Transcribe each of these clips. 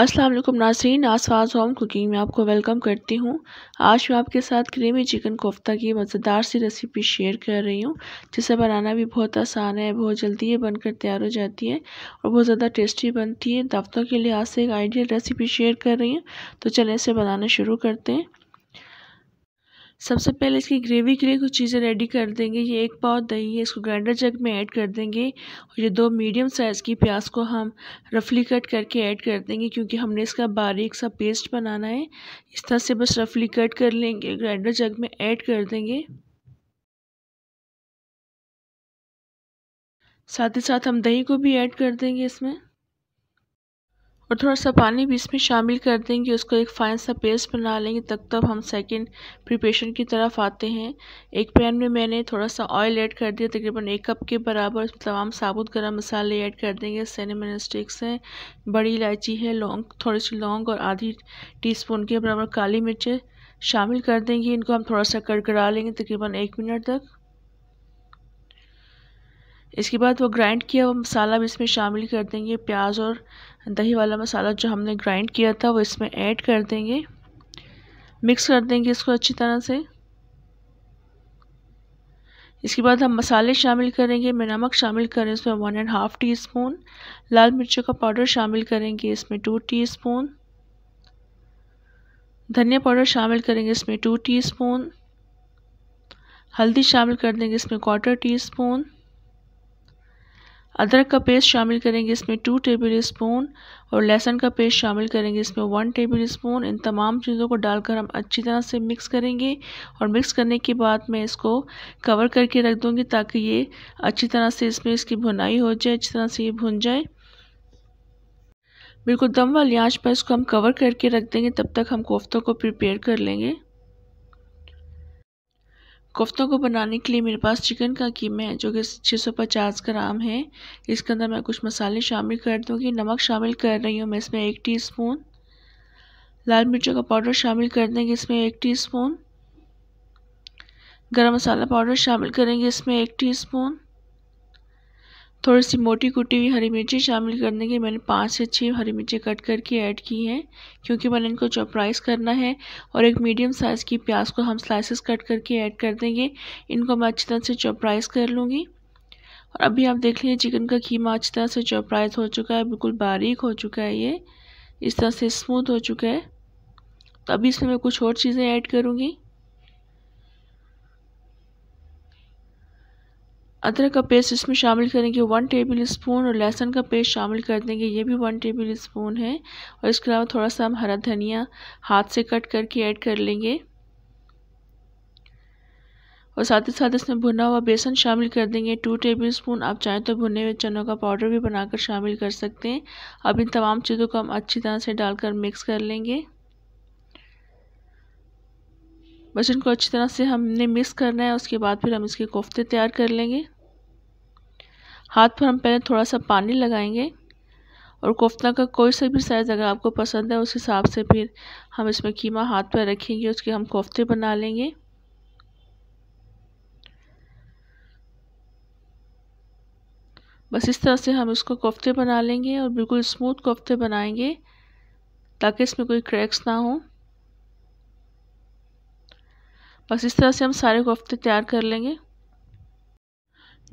अस्सलाम वालेकुम Nasreen आसफाज home cooking में आपको वेलकम करती हूँ आज मैं आपके साथ क्रीमी चिकन कोफ्ता की मज़ेदार सी रेसिपी शेयर कर रही हूँ जिसे बनाना भी बहुत आसान है बहुत जल्दी ये बनकर तैयार हो जाती है और बहुत ज़्यादा टेस्टी बनती है दफ्तों के लिहाज से एक आइडियल रेसिपी शेयर कर रही हूँ तो चलें इसे बनाना शुरू करते हैं सबसे पहले इसकी ग्रेवी के लिए कुछ चीज़ें रेडी कर देंगे ये एक पाव दही है इसको ग्राइंडर जग में ऐड कर देंगे और ये दो मीडियम साइज़ की प्याज को हम रफली कट करके ऐड कर देंगे क्योंकि हमने इसका बारीक सा पेस्ट बनाना है इस तरह से बस रफली कट कर लेंगे ग्राइंडर जग में ऐड कर देंगे साथ ही साथ हम दही को भी ऐड कर देंगे इसमें और थोड़ा सा पानी भी इसमें शामिल कर देंगे उसको एक फ़ाइन सा पेस्ट बना लेंगे तब तब हम सेकंड प्रिपरेशन की तरफ आते हैं एक पैन में मैंने थोड़ा सा ऑयल ऐड कर दिया तकरीबन एक कप के बराबर उसमें मतलब तमाम साबुत गर्म मसाले ऐड कर देंगे सैनिमन स्टिक्स हैं बड़ी इलायची है लौंग थोड़ी सी लौंग और आधी टी स्पून के बराबर काली मिर्चें शामिल कर देंगे इनको हम थोड़ा सा कड़कड़ा लेंगे तकरीबन एक मिनट तक इसके बाद वो ग्राइंड किया हुआ मसाला भी इसमें शामिल कर देंगे प्याज और दही वाला मसाला जो हमने ग्राइंड किया था वो इसमें ऐड कर देंगे मिक्स कर देंगे इसको अच्छी तरह से इसके बाद हम मसाले शामिल करेंगे मैं नमक शामिल करें इसमें one and half teaspoon लाल मिर्चों का पाउडर शामिल करेंगे इसमें टू टी स्पून धनिया पाउडर शामिल करेंगे इसमें टू टी स्पून हल्दी शामिल कर देंगे इसमें क्वार्टर टी स्पून अदरक का पेस्ट शामिल करेंगे इसमें टू टेबल स्पून और लहसुन का पेस्ट शामिल करेंगे इसमें वन टेबल स्पून इन तमाम चीज़ों को डालकर हम अच्छी तरह से मिक्स करेंगे और मिक्स करने के बाद मैं इसको कवर करके रख दूँगी ताकि ये अच्छी तरह से इसमें इसकी भुनाई हो जाए अच्छी तरह से ये भुन जाए बिल्कुल दम वाली आँच पर इसको हम कवर करके रख देंगे तब तक हम कोफ्तों को प्रिपेयर कर लेंगे कोफ्तों को बनाने के लिए मेरे पास चिकन का कीमा है जो कि 650 ग्राम है इसके अंदर मैं कुछ मसाले शामिल कर दूँगी नमक शामिल कर रही हूँ मैं इसमें एक टीस्पून लाल मिर्चों का पाउडर शामिल कर देंगे इसमें एक टीस्पून गरम मसाला पाउडर शामिल करेंगे इसमें एक टीस्पून थोड़ी सी मोटी कुटी हुई हरी मिर्ची शामिल करने के मैंने पाँच से छः हरी मिर्ची कट करके ऐड की हैं क्योंकि मैंने इनको चॉपराइज़ करना है और एक मीडियम साइज़ की प्याज को हम स्लाइसेस कट करके ऐड कर देंगे इनको मैं अच्छी तरह से चॉपराइज़ कर लूँगी और अभी आप देख लीजिए चिकन का कीमा अच्छी तरह से चौपराइज हो चुका है बिल्कुल बारीक हो चुका है ये इस तरह से स्मूथ हो चुका है तो अभी इसमें मैं कुछ और चीज़ें ऐड करूँगी अदरक का पेस्ट इसमें शामिल करेंगे वन टेबल स्पून और लहसुन का पेस्ट शामिल कर देंगे ये भी वन टेबल स्पून है और इसके अलावा थोड़ा सा हम हरा धनिया हाथ से कट करके ऐड कर लेंगे और साथ ही साथ इसमें भुना हुआ बेसन शामिल कर देंगे टू टेबल स्पून आप चाहें तो भुने हुए चनों का पाउडर भी बनाकर शामिल कर सकते हैं अब इन तमाम चीज़ों को हम अच्छी तरह से डालकर मिक्स कर लेंगे बस इनको अच्छी तरह से हमने मिक्स करना है उसके बाद फिर हम इसके कोफ्ते तैयार कर लेंगे हाथ पर हम पहले थोड़ा सा पानी लगाएंगे और कोफ्ता का कोई सा भी साइज़ अगर आपको पसंद है उस हिसाब से फिर हम इसमें कीमा हाथ पर रखेंगे उसके हम कोफ्ते बना लेंगे बस इस तरह से हम इसको कोफ्ते बना लेंगे और बिल्कुल स्मूथ कोफ्ते बनाएंगे ताकि इसमें कोई क्रैक्स ना हों बस इस तरह से हम सारे कोफ्ते तैयार कर लेंगे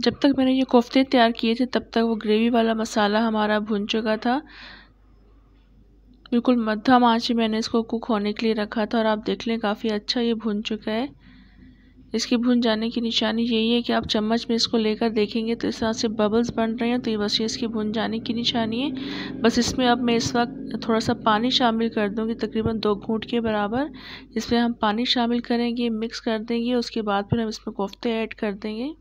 जब तक मैंने ये कोफ्ते तैयार किए थे तब तक वो ग्रेवी वाला मसाला हमारा भुन चुका था बिल्कुल मध्यम आँच मैंने इसको कुक होने के लिए रखा था और आप देख लें काफ़ी अच्छा ये भुन चुका है इसकी भुन जाने की निशानी यही है कि आप चम्मच में इसको लेकर देखेंगे तो इस तरह से बबल्स बन रहे हैं तो ये बस ये इसकी भुन जाने की निशानी है बस इसमें अब मैं इस वक्त थोड़ा सा पानी शामिल कर दूँगी तकरीबन दो घूट के बराबर इसमें हम पानी शामिल करेंगे मिक्स कर देंगे उसके बाद फिर हम इसमें कोफ्ते ऐड कर देंगे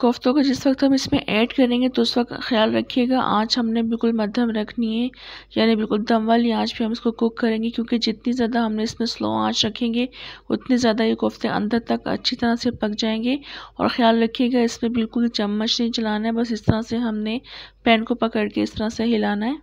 कोफ्तों को जिस वक्त हम इसमें ऐड करेंगे तो उस वक्त ख्याल रखिएगा आँच हमने बिल्कुल मध्यम रखनी है यानी बिल्कुल दम वाली आँच पे हम इसको कुक करेंगे क्योंकि जितनी ज़्यादा हमने इसमें स्लो आँच रखेंगे उतने ज़्यादा ये कोफ्ते अंदर तक अच्छी तरह से पक जाएंगे और ख्याल रखिएगा इसमें बिल्कुल चम्मच नहीं चलाना है बस इस तरह से हमने पैन को पकड़ के इस तरह से हिलाना है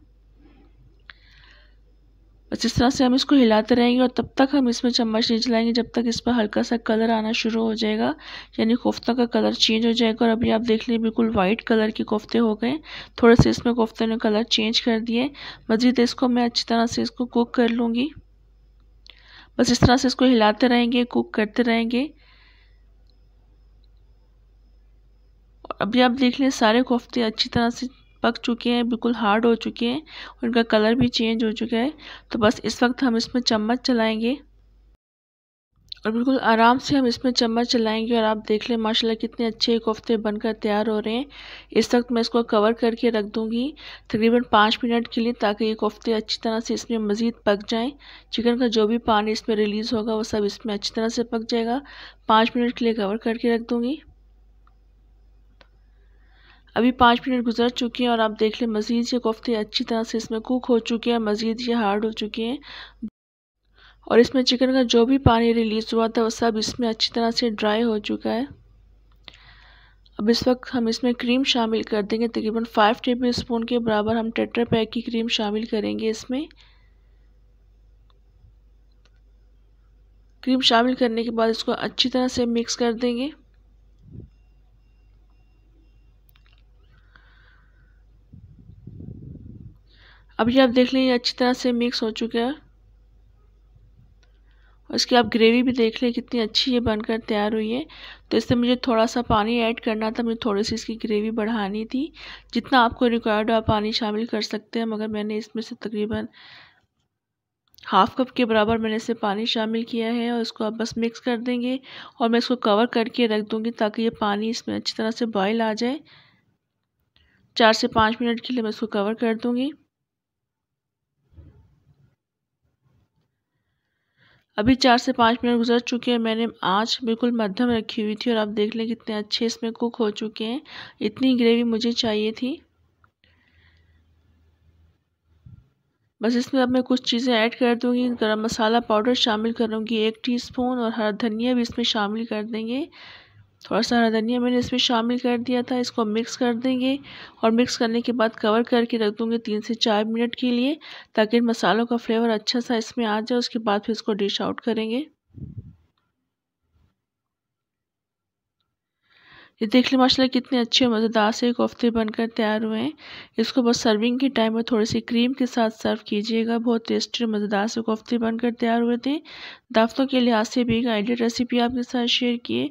बस इस तरह से हम इसको हिलाते रहेंगे और तब तक हम इसमें चम्मच नहीं चलाएंगे जब तक इस पर हल्का सा कलर आना शुरू हो जाएगा यानी कोफ्ता का कलर चेंज हो जाएगा और अभी आप देख लें बिल्कुल वाइट कलर के कोफ्ते हो गए थोड़े से इसमें कोफ्ते ने कलर चेंज कर दिए मज़ीद इसको मैं अच्छी तरह से इसको कुक कर लूँगी बस इस तरह से इसको हिलाते रहेंगे कुक करते रहेंगे अभी आप देख लें सारे कोफ्ते अच्छी तरह से पक चुके हैं बिल्कुल हार्ड हो चुके हैं और इनका कलर भी चेंज हो चुका है तो बस इस वक्त हम इसमें चम्मच चलाएँगे और बिल्कुल आराम से हम इसमें चम्मच चलाएंगे और आप देख लें माशाल्लाह कितने अच्छे कोफ्ते बनकर तैयार हो रहे हैं इस वक्त मैं इसको कवर करके रख दूंगी तकरीबन पाँच मिनट के लिए ताकि ये कोफ्ते अच्छी तरह से इसमें मज़ीद पक जाएं चिकन का जो भी पानी इसमें रिलीज़ होगा वो सब इसमें अच्छी तरह से पक जाएगा पाँच मिनट के लिए कवर करके रख दूँगी अभी पाँच मिनट गुजर चुके हैं और आप देख लें मज़ीद ये कोफ्ते अच्छी तरह से इसमें कुक हो चुके हैं मज़ीद ये हार्ड हो चुके हैं और इसमें चिकन का जो भी पानी रिलीज़ हुआ था वो सब इसमें अच्छी तरह से ड्राई हो चुका है अब इस वक्त हम इसमें क्रीम शामिल कर देंगे तकरीबन फ़ाइव टेबल स्पून के बराबर हम टेटर पैक की क्रीम शामिल करेंगे इसमें क्रीम शामिल करने के बाद इसको अच्छी तरह से मिक्स कर देंगे अभी आप देख लें ये अच्छी तरह से मिक्स हो चुका है और इसकी आप ग्रेवी भी देख लें कितनी अच्छी ये बनकर तैयार हुई है तो इससे मुझे थोड़ा सा पानी ऐड करना था मुझे थोड़ी सी इसकी ग्रेवी बढ़ानी थी जितना आपको रिक्वायर्ड हो आप पानी शामिल कर सकते हैं मगर मैंने इसमें से तकरीबन हाफ़ कप के बराबर मैंने इसे पानी शामिल किया है और इसको आप बस मिक्स कर देंगे और मैं इसको कवर करके रख दूँगी ताकि ये पानी इसमें अच्छी तरह से बॉयल आ जाए चार से पाँच मिनट के लिए मैं इसको कवर कर दूँगी अभी चार से पाँच मिनट गुजर चुके हैं मैंने आँच बिल्कुल मध्यम रखी हुई थी और आप देख लें कितने अच्छे इसमें कुक हो चुके हैं इतनी ग्रेवी मुझे चाहिए थी बस इसमें अब मैं कुछ चीज़ें ऐड कर दूंगी गरम मसाला पाउडर शामिल करूंगी एक टीस्पून और हरा धनिया भी इसमें शामिल कर देंगे थोड़ा सा हरा धनिया मैंने इसमें शामिल कर दिया था इसको मिक्स कर देंगे और मिक्स करने के बाद कवर करके रख दूँगी तीन से चार मिनट के लिए ताकि मसालों का फ्लेवर अच्छा सा इसमें आ जाए उसके बाद फिर इसको डिश आउट करेंगे ये देख लें माशाल्लाह कितने अच्छे मज़ेदार से कोफ्ते बनकर तैयार हुए हैं इसको बस सर्विंग के टाइम में थोड़ी सी क्रीम के साथ सर्व कीजिएगा बहुत टेस्टी और मज़ेदार से कोफ्ते बनकर तैयार हुए थे दावतों के लिहाज से भी एक आइडियल रेसिपी आपके साथ शेयर किए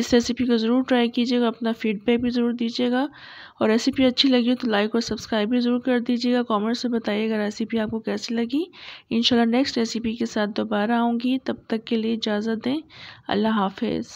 इस रेसिपी को ज़रूर ट्राई कीजिएगा अपना फीडबैक भी ज़रूर दीजिएगा और रेसिपी अच्छी लगी हो तो लाइक और सब्सक्राइब भी ज़रूर कर दीजिएगा कॉमेंट से बताइएगा रेसिपी आपको कैसी लगी इन नेक्स्ट रेसिपी के साथ दोबारा आऊँगी तब तक के लिए इजाज़त दें अल्लाह हाफिज़